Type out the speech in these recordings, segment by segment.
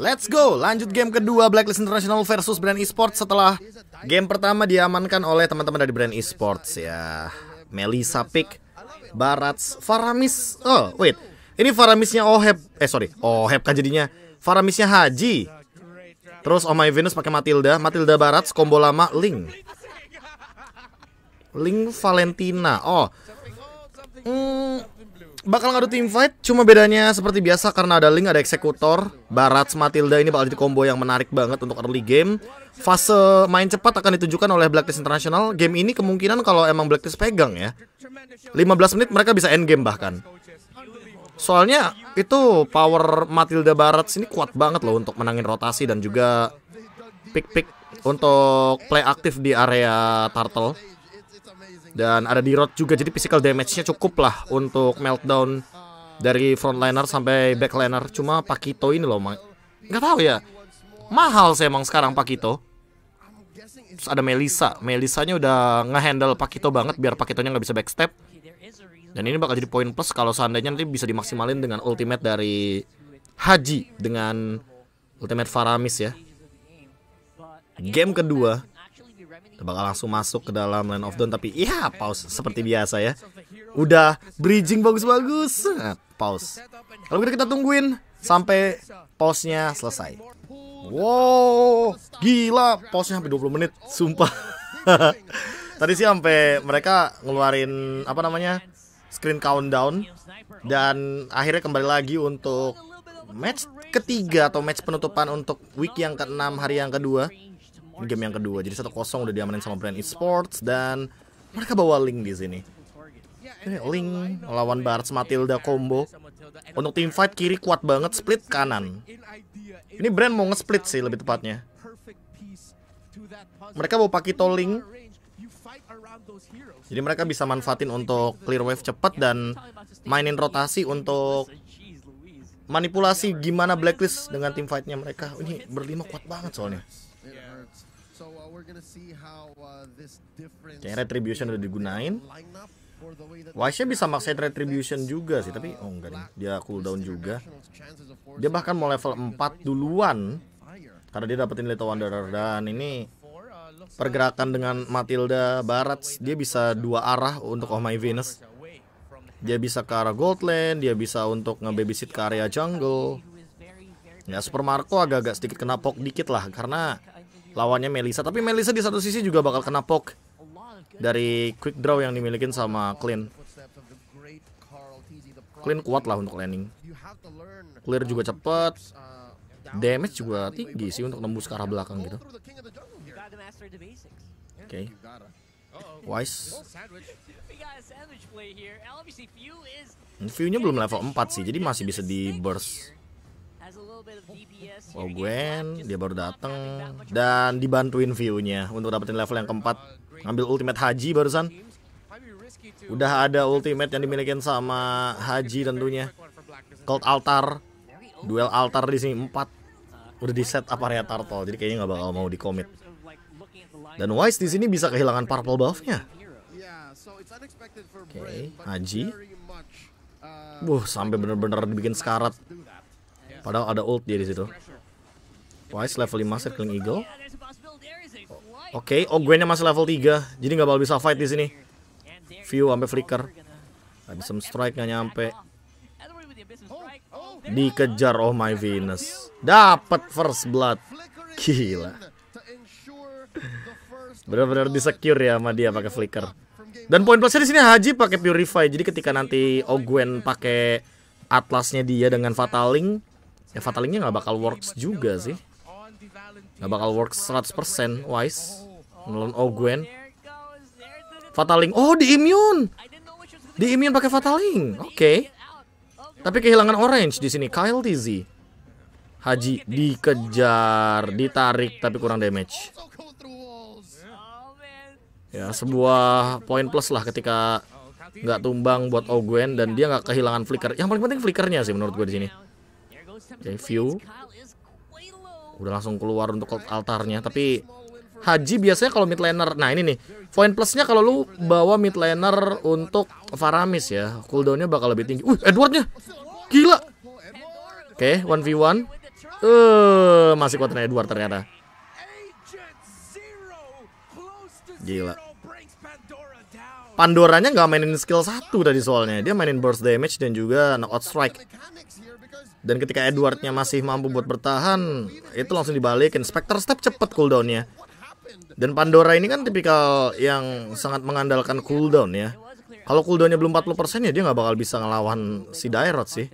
Let's go, lanjut game kedua Blacklist International versus Brand Esports setelah game pertama diamankan oleh teman-teman dari Brand Esports ya. Melisa Pick, Barats, Faramis. Oh, wait. Ini Faramisnya Oheb. Eh, sorry. Oheb kan jadinya. Faramisnya Haji. Terus Oh My Venus pakai Matilda, Matilda Barats combo lama Link. Link Valentina. Oh. Hmm, bakal ngadu tim fight cuma bedanya seperti biasa karena ada link ada eksekutor Barat Matilda ini bakal jadi combo yang menarik banget untuk early game fase main cepat akan ditunjukkan oleh Blacklist International game ini kemungkinan kalau emang Blacklist pegang ya 15 menit mereka bisa end game bahkan soalnya itu power Matilda Barat sini kuat banget loh untuk menangin rotasi dan juga pick-pick untuk play aktif di area turtle dan ada di road juga jadi physical damage-nya cukup lah untuk meltdown dari frontliner sampai backliner cuma Pakito ini loh nggak tahu ya mahal sih emang sekarang Pakito Terus ada Melisa Melisanya udah ngehandle Pakito banget biar Pakitonya nggak bisa backstep dan ini bakal jadi poin plus kalau seandainya nanti bisa dimaksimalin dengan ultimate dari Haji dengan ultimate Faramis ya game kedua bakal langsung masuk ke dalam Land of Dawn tapi iya pause seperti biasa ya. Udah bridging bagus-bagus. pause. Kalau gitu kita tungguin sampai pause-nya selesai. Wow, gila nya sampai 20 menit, sumpah. Tadi sih sampai mereka ngeluarin apa namanya? screen countdown dan akhirnya kembali lagi untuk match ketiga atau match penutupan untuk week yang ke-6 hari yang kedua game yang kedua. Jadi satu kosong udah diamanin sama brand esports dan mereka bawa Link di sini. Ya, Ini Link lawan Barts Matilda combo. Untuk team fight kiri kuat banget, split kanan. Ini brand mau nge-split sih lebih tepatnya. Mereka mau pakai tolling. Jadi mereka bisa manfaatin untuk clear wave cepat dan mainin rotasi untuk manipulasi gimana blacklist dengan tim fightnya mereka. Ini berlima kuat banget soalnya. Uh, Kayaknya retribution udah digunain. Wise bisa maksain retribution juga sih, uh, tapi oh enggak nih. Dia cooldown juga. Dia bahkan mau level 4 duluan karena dia dapetin Little Wanderer dan ini uh, pergerakan dengan Matilda Barat dia bisa dua arah untuk Oh My Venus. Dia bisa ke arah Gold Lane, dia bisa untuk ngebabysit ke area jungle. Ya Super Marco agak-agak sedikit kena pok dikit lah karena lawannya Melisa tapi Melisa di satu sisi juga bakal kena poke dari quick draw yang dimiliki sama Clean. Clean kuat lah untuk landing clear juga cepet, damage juga tinggi sih untuk nembus ke arah belakang gitu oke okay. Wise View-nya belum level 4 sih Jadi masih bisa di burst Oh Gwen, dia baru datang dan dibantuin viewnya untuk dapetin level yang keempat. Uh, Ngambil ultimate Haji barusan. Udah ada ultimate yang dimiliki sama Haji tentunya. Cold altar, duel altar di sini empat. Uh, Udah di set up area turtle, jadi kayaknya nggak bakal mau dikomit. Dan Wise di sini bisa kehilangan purple buffnya. Oke, okay, Haji. Uh, Wuh, sampai bener-bener dibikin sekarat. Iya. Padahal ada ult dia di situ. Wise level 5 Circling Eagle. Iya, Oke, okay. oh Gwennya masih level 3. Jadi nggak bakal bisa fight di sini. View sampai flicker. ada some strike nggak nyampe. Dikejar oh my Venus. Dapat first blood. Gila. Benar-benar di secure ya sama dia pakai flicker. Dan poin plusnya di sini Haji pakai purify. Jadi ketika nanti Ogwen pakai atlasnya dia dengan Fatal Link, Ya Fatalingnya nggak bakal works juga sih. Nggak bakal works 100% Wise. Melon Ogwen. Fataling. Oh, di immune. Di immune pakai Fataling. Oke. Okay. Tapi kehilangan orange di sini Kyle Z, Haji dikejar, ditarik tapi kurang damage. Ya, sebuah poin plus lah ketika nggak tumbang buat Ogwen dan dia nggak kehilangan flicker. Yang paling penting flickernya sih menurut gue di sini review udah langsung keluar untuk altarnya tapi Haji biasanya kalau mid laner nah ini nih poin plusnya kalau lu bawa mid laner untuk Faramis ya cooldownnya bakal lebih tinggi uh Edwardnya gila oke okay, 1v1 eh uh, masih kuatan Edward ternyata gila Pandoranya nggak mainin skill satu tadi soalnya dia mainin burst damage dan juga knockout strike dan ketika Edwardnya masih mampu buat bertahan, itu langsung dibalikin. Specter step cepet cooldownnya. Dan Pandora ini kan tipikal yang sangat mengandalkan cooldown ya. Kalau cooldownnya belum 40% ya dia nggak bakal bisa ngelawan si Dairot sih.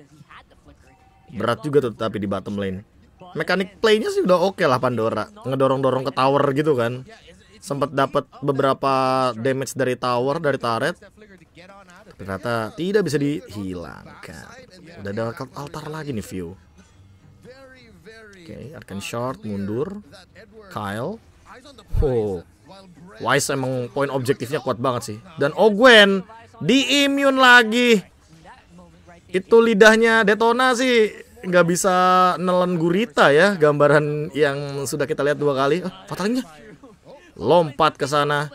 Berat juga tuh tapi di bottom lane. Mekanik playnya sih udah oke okay lah Pandora. Ngedorong-dorong ke tower gitu kan. Sempat dapat beberapa damage dari tower, dari turret. Ternyata tidak bisa dihilangkan. Udah ada altar lagi nih view. Oke, okay, Arkan Short mundur. Kyle. Oh. Wise emang poin objektifnya kuat banget sih. Dan Ogwen di lagi. Itu lidahnya Detona sih nggak bisa nelen gurita ya gambaran yang sudah kita lihat dua kali. Oh, fatalnya. Lompat ke sana.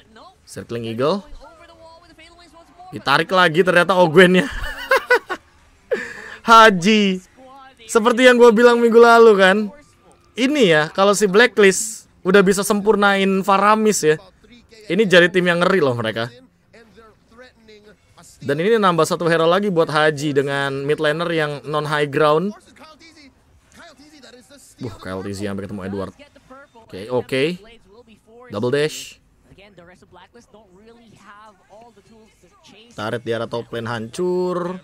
Circling Eagle. Ditarik lagi ternyata Ogwennya. Haji. Seperti yang gue bilang minggu lalu kan. Ini ya, kalau si Blacklist udah bisa sempurnain Faramis ya. Ini jadi tim yang ngeri loh mereka. Dan ini nambah satu hero lagi buat Haji dengan mid laner yang non high ground. Wuh Kyle Tizzy hampir ketemu Edward. Oke, okay, oke. Okay. Double dash. tarik di arah top lane hancur.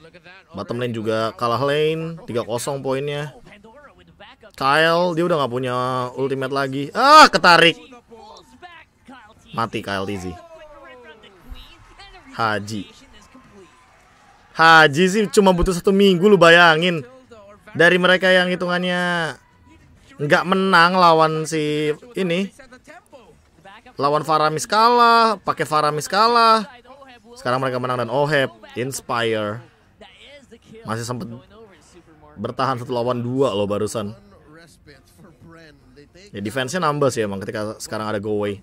Bottom lane juga kalah lane. 3-0 poinnya. Kyle, dia udah gak punya ultimate lagi. Ah, ketarik. Mati Kyle Dizzy. Haji. Haji sih cuma butuh satu minggu lu bayangin. Dari mereka yang hitungannya nggak menang lawan si ini lawan Faramis kalah, pakai Faramis kalah, sekarang mereka menang dan oh Inspire masih sempat bertahan satu lawan dua loh barusan. Ya defense-nya nambah sih emang ketika sekarang ada go away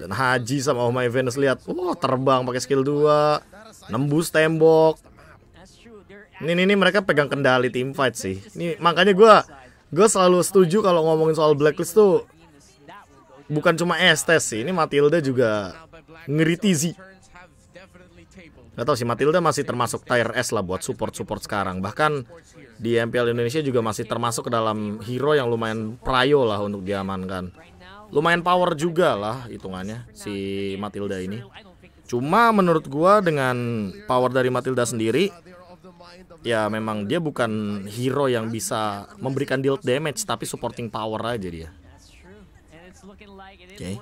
Dan Haji sama Oh My Venus lihat, wah terbang pakai skill 2, nembus tembok. Ini, ini, ini mereka pegang kendali tim fight sih. Ini makanya gue gue selalu setuju kalau ngomongin soal blacklist tuh bukan cuma Estes sih, ini Matilda juga ngeritizi Gak tau sih, Matilda masih termasuk tier S lah buat support-support sekarang. Bahkan di MPL Indonesia juga masih termasuk ke dalam hero yang lumayan prayo lah untuk diamankan. Lumayan power juga lah hitungannya si Matilda ini. Cuma menurut gua dengan power dari Matilda sendiri, ya memang dia bukan hero yang bisa memberikan deal damage, tapi supporting power aja dia. Oke. Okay.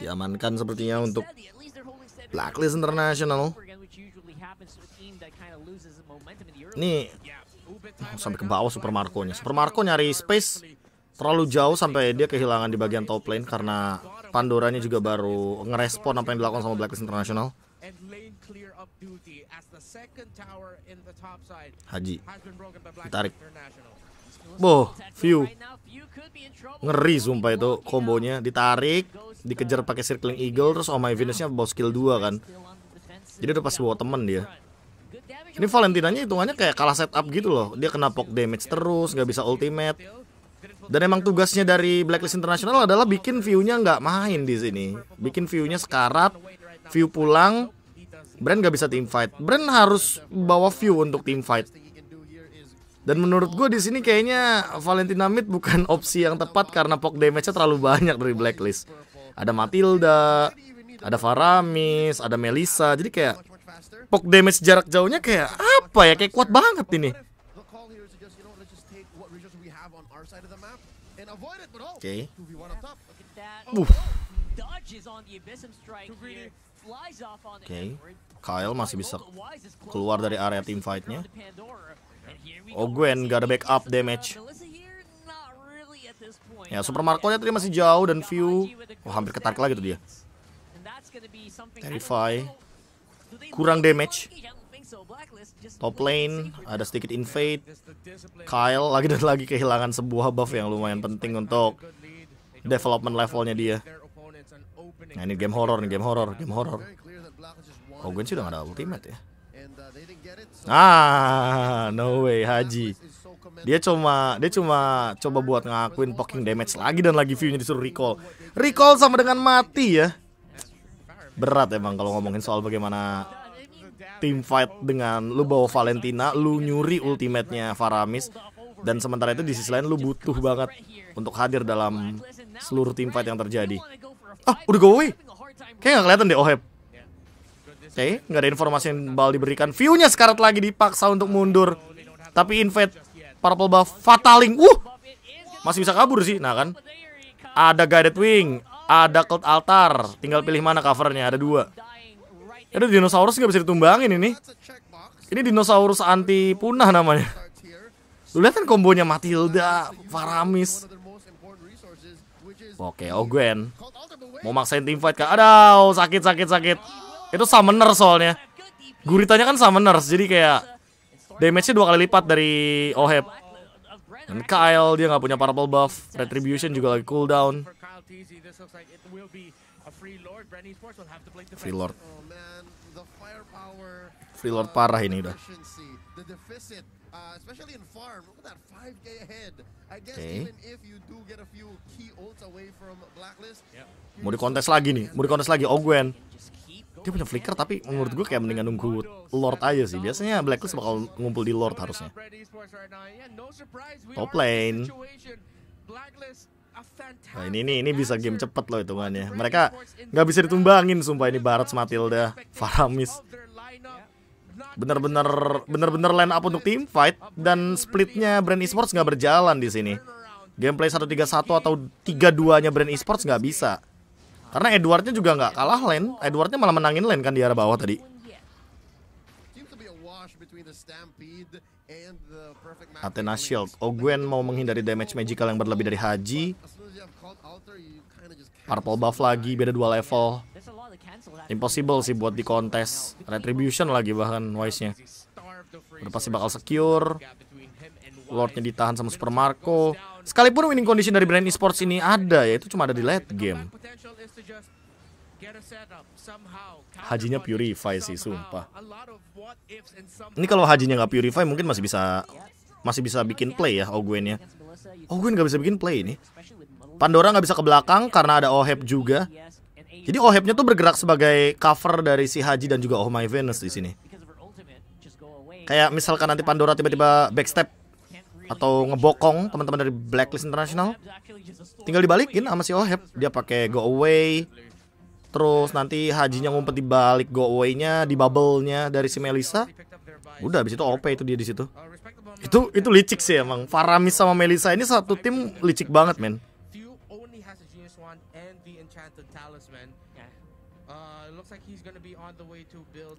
Diamankan sepertinya untuk Blacklist International. Nih, oh, sampai ke bawah Super Marco nya. Super Marco nyari space terlalu jauh sampai dia kehilangan di bagian top lane karena Pandoranya juga baru ngerespon apa yang dilakukan sama Blacklist International. Haji Tarik Boh, view Ngeri sumpah itu kombonya Ditarik dikejar hmm. pakai circling eagle terus oh my Venusnya bawa skill 2 kan jadi udah pasti ya. bawa temen dia ini Valentinanya hitungannya kayak kalah setup gitu loh dia kena pok damage terus nggak bisa ultimate dan emang tugasnya dari Blacklist International adalah bikin viewnya nggak main di sini bikin viewnya sekarat view pulang Brand nggak bisa team fight Brand harus bawa view untuk team fight dan menurut gue di sini kayaknya Valentina Mid bukan opsi yang tepat karena pok damage-nya terlalu banyak dari Blacklist ada Matilda, ada Faramis, ada Melisa. Jadi kayak poke damage jarak jauhnya kayak apa ya? Kayak kuat banget ini. Oke. Okay. Oke, okay. Kyle masih bisa keluar dari area team fight-nya. Oh Gwen gak ada backup damage. Ya, Super Marco-nya tadi masih jauh dan view. Wah, hampir ketarik lagi tuh dia. Terrify. Kurang damage. Top lane, ada sedikit invade. Kyle lagi dan lagi kehilangan sebuah buff yang lumayan penting untuk development levelnya dia. Nah, ini game horror nih, game horror, game horror. Oh sih udah gak ada ultimate ya. Ah, no way, Haji. Dia cuma dia cuma coba buat ngakuin poking damage lagi dan lagi viewnya disuruh recall. Recall sama dengan mati ya. Berat emang kalau ngomongin soal bagaimana team fight dengan lu bawa Valentina, lu nyuri ultimate-nya Faramis dan sementara itu di sisi lain lu butuh banget untuk hadir dalam seluruh team fight yang terjadi. Ah, udah go away. Kayak nggak kelihatan deh Oheb. Oke, okay, nggak ada informasi yang bal diberikan. View-nya sekarat lagi dipaksa untuk mundur. Tapi invade Purple buff Fataling. Uh. Masih bisa kabur sih. Nah kan. Ada Guided Wing, ada Cult Altar. Tinggal pilih mana covernya, ada dua. Ada dinosaurus nggak bisa ditumbangin ini. Ini dinosaurus anti punah namanya. Lu lihat kan kombonya Matilda, Faramis. Oke, oh Gwen. Mau maksain team fight kah? Aduh, sakit sakit sakit. Itu summoner soalnya. Guritanya kan summoner, jadi kayak Damage-nya dua kali lipat dari Oheb. Dan Kyle, dia nggak punya purple buff. Retribution juga lagi cooldown. Free Lord. Oh, Free Lord parah ini udah. Uh, okay. Mau kontes lagi nih, mau di kontes lagi Ogwen dia punya flicker tapi menurut gue kayak mendingan nunggu Lord aja sih. Biasanya Blacklist bakal ngumpul di Lord harusnya. Top lane. Nah ini nih, ini bisa game cepet loh hitungannya. Mereka nggak bisa ditumbangin sumpah ini Barat Matilda, Faramis. Bener-bener bener-bener line up untuk team fight dan splitnya Brand Esports nggak berjalan di sini. Gameplay 131 atau 32-nya Brand Esports nggak bisa. Karena Edwardnya juga nggak kalah lane. Edwardnya malah menangin lane kan di arah bawah tadi. Athena Shield. Ogwen mau menghindari damage magical yang berlebih dari Haji. Purple buff lagi, beda dua level. Impossible sih buat di kontes. Retribution lagi bahkan Wise-nya. Udah pasti bakal secure. Lordnya ditahan sama Super Marco. Sekalipun winning condition dari brand esports ini ada ya, itu cuma ada di late game. Hajinya purify sih, sumpah. Ini kalau hajinya nggak purify mungkin masih bisa masih bisa bikin play ya Ogwennya. Ogwen nggak bisa bikin play ini. Pandora nggak bisa ke belakang karena ada Oheb juga. Jadi Ohebnya tuh bergerak sebagai cover dari si Haji dan juga Oh My Venus di sini. Kayak misalkan nanti Pandora tiba-tiba backstep atau ngebokong teman-teman dari Blacklist International tinggal dibalikin sama si Oheb dia pakai go away terus nanti hajinya ngumpet balik go away-nya di bubble-nya dari si Melisa udah habis itu OP itu dia di situ itu itu licik sih emang Faramis sama Melisa ini satu tim licik banget men uh,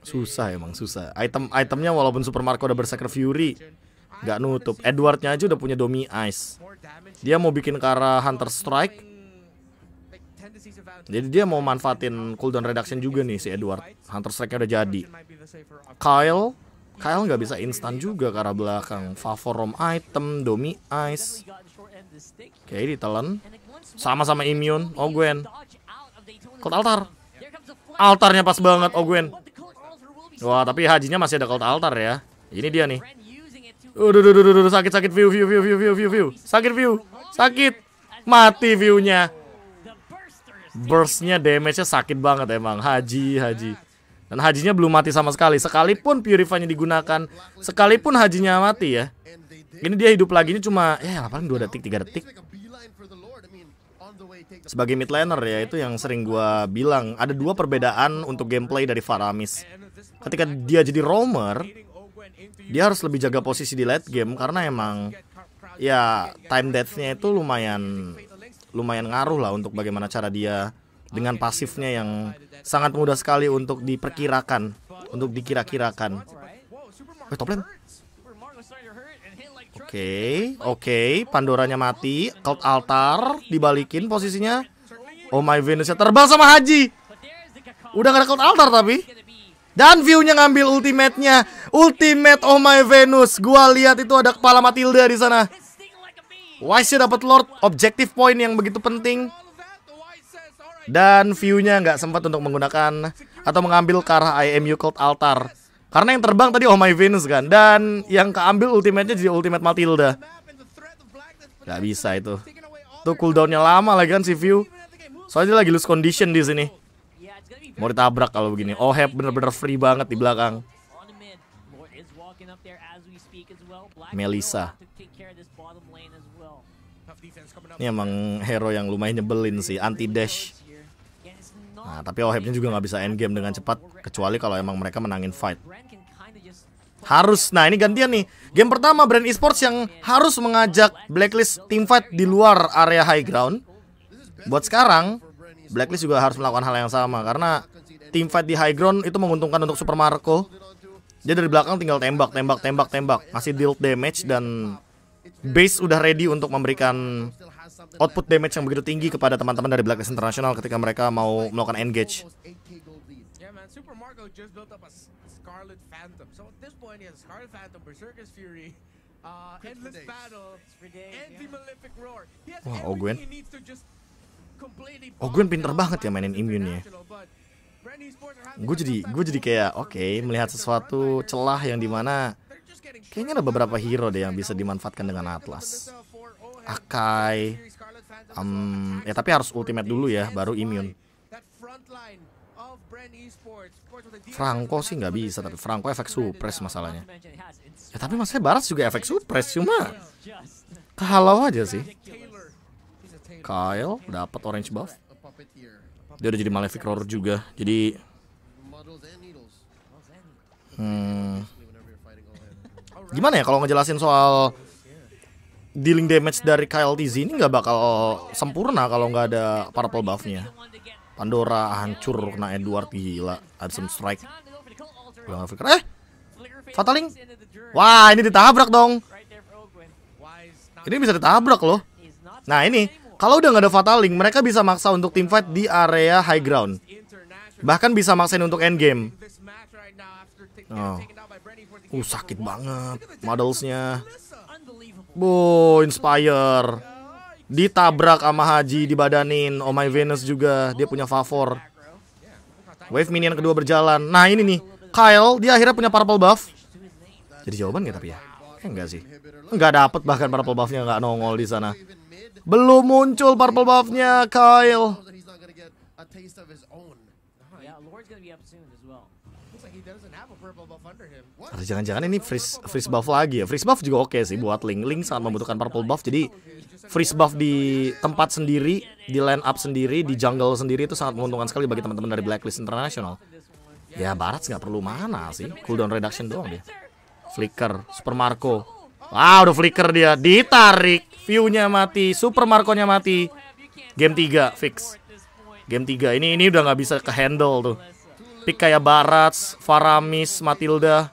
susah emang susah item itemnya walaupun Super Marco udah bersakar Fury Gak nutup. Edwardnya aja udah punya Domi Ice. Dia mau bikin ke arah Hunter Strike. Jadi dia mau manfaatin cooldown reduction juga nih si Edward. Hunter Strike-nya udah jadi. Kyle. Kyle nggak bisa instan juga ke arah belakang. Favorom item, Domi Ice. Oke, okay, ditelan. Sama-sama immune. Oh, Gwen. Cold altar. Altarnya pas banget, Oh, Gwen. Wah, tapi hajinya masih ada Cold altar ya. Ini dia nih. Udah, sakit, sakit, view, view, view, view, view, view, view. Sakit, view. Sakit. Mati viewnya. Burstnya damage-nya sakit banget emang. Haji, haji. Dan hajinya belum mati sama sekali. Sekalipun purify digunakan, sekalipun hajinya mati ya. Ini dia hidup lagi ini cuma ya, ya paling dua detik, tiga detik. Sebagai mid laner ya, itu yang sering gua bilang, ada dua perbedaan untuk gameplay dari Faramis. Ketika dia jadi roamer, dia harus lebih jaga posisi di late game karena emang ya time deathnya itu lumayan lumayan ngaruh lah untuk bagaimana cara dia dengan pasifnya yang sangat mudah sekali untuk diperkirakan untuk dikira-kirakan. Eh, Oke, okay, oke, okay. Pandoranya mati, cult altar dibalikin posisinya. Oh my Venus! Venusnya terbang sama Haji. Udah gak ada cult altar tapi. Dan view-nya ngambil ultimate-nya. Ultimate Oh My Venus. Gua lihat itu ada kepala Matilda di sana. Wise ya dapat Lord objektif point yang begitu penting. Dan view-nya nggak sempat untuk menggunakan atau mengambil ke arah IMU Cult Altar. Karena yang terbang tadi Oh My Venus kan. Dan yang keambil ultimate-nya jadi ultimate Matilda. Gak bisa itu. Itu cooldown-nya lama lagi kan si view. Soalnya dia lagi loose condition di sini. Mau ditabrak kalau begini. Oh, bener-bener free banget di belakang. Melisa. Ini emang hero yang lumayan nyebelin sih, anti dash. Nah, tapi Ohebnya juga nggak bisa end game dengan cepat, kecuali kalau emang mereka menangin fight. Harus, nah ini gantian nih. Game pertama brand esports yang harus mengajak blacklist team fight di luar area high ground. Buat sekarang, blacklist juga harus melakukan hal yang sama karena team fight di high ground itu menguntungkan untuk Super Marco dia dari belakang tinggal tembak, tembak, tembak, tembak. Masih deal damage dan base udah ready untuk memberikan output damage yang begitu tinggi kepada teman-teman dari Blacklist International ketika mereka mau melakukan engage. Wah, Ogwen. Ogwen pinter banget ya mainin immune-nya gue jadi gue jadi kayak oke okay, melihat sesuatu celah yang dimana kayaknya ada beberapa hero deh yang bisa dimanfaatkan dengan Atlas. Akai, um, ya tapi harus ultimate dulu ya, baru immune. Franco sih nggak bisa, tapi Franco efek supres masalahnya. Ya tapi masih Barat juga efek supres cuma kehalau aja sih. Kyle dapat orange buff. Dia udah jadi Malefic Roar juga. Jadi hmm, gimana ya kalau ngejelasin soal dealing damage dari Kyle KLTZ ini nggak bakal sempurna kalau nggak ada purple buffnya. Pandora hancur kena Edward gila. Adson Strike. Eh, Fataling. Wah, ini ditabrak dong. Ini bisa ditabrak loh. Nah, ini kalau udah nggak ada fatal link, mereka bisa maksa untuk tim fight di area high ground. Bahkan bisa maksain untuk end game. Oh. Uh, sakit banget modelsnya. Bo, inspire. Ditabrak sama Haji, dibadanin. Oh my Venus juga, dia punya favor. Wave minion kedua berjalan. Nah ini nih, Kyle dia akhirnya punya purple buff. Jadi jawaban nggak tapi ya? Eh, enggak sih. Enggak dapet bahkan purple buffnya nggak nongol di sana. Belum muncul purple buffnya Kyle. Nah, jangan-jangan ini freeze, freeze buff lagi ya Freeze buff juga oke okay sih buat Link Link sangat membutuhkan purple buff Jadi freeze buff di tempat sendiri Di line up sendiri Di jungle sendiri itu sangat menguntungkan sekali bagi teman-teman dari Blacklist International Ya Barat nggak perlu mana sih Cooldown reduction doang dia Flicker Super Marco wow, udah flicker dia Ditarik View-nya mati, Super Marco-nya mati. Game 3 fix. Game 3 ini ini udah nggak bisa kehandle tuh. Pick kayak Barats, Faramis, Matilda.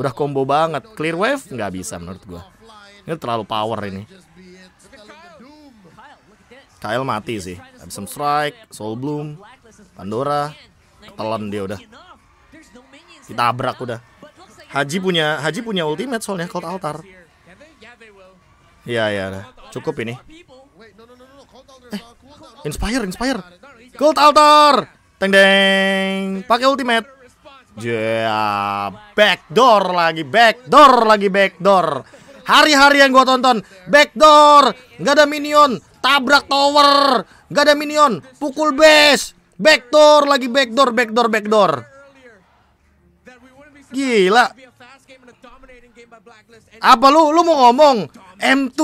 Udah combo banget. Clear wave nggak bisa menurut gua. Ini terlalu power ini. Kyle mati sih. Absent Strike, Soul Bloom, Pandora, ketelan dia udah. Kita abrak udah. Haji punya Haji punya ultimate soalnya Cold Altar. Iya, iya, iya. Cukup ini. Eh, inspire, inspire. Gold altar. Teng deng. Pakai ultimate. Ya, yeah. backdoor lagi, backdoor lagi, backdoor. Hari-hari yang gua tonton, backdoor. Gak ada minion, tabrak tower. Gak ada minion, pukul base. Backdoor lagi, backdoor, backdoor, backdoor. Gila. Apa lu lu mau ngomong? M2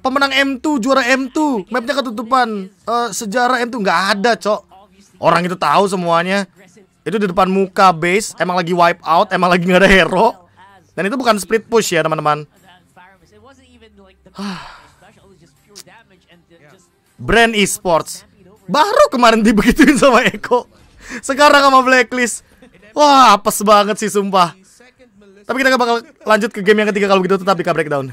pemenang M2 juara M2 mapnya ketutupan uh, sejarah M2 nggak ada cok orang itu tahu semuanya itu di depan muka base emang lagi wipe out emang lagi nggak ada hero dan itu bukan split push ya teman-teman brand esports baru kemarin dibegituin sama Eko sekarang sama blacklist wah apes banget sih sumpah tapi kita bakal lanjut ke game yang ketiga kalau begitu tetap di breakdown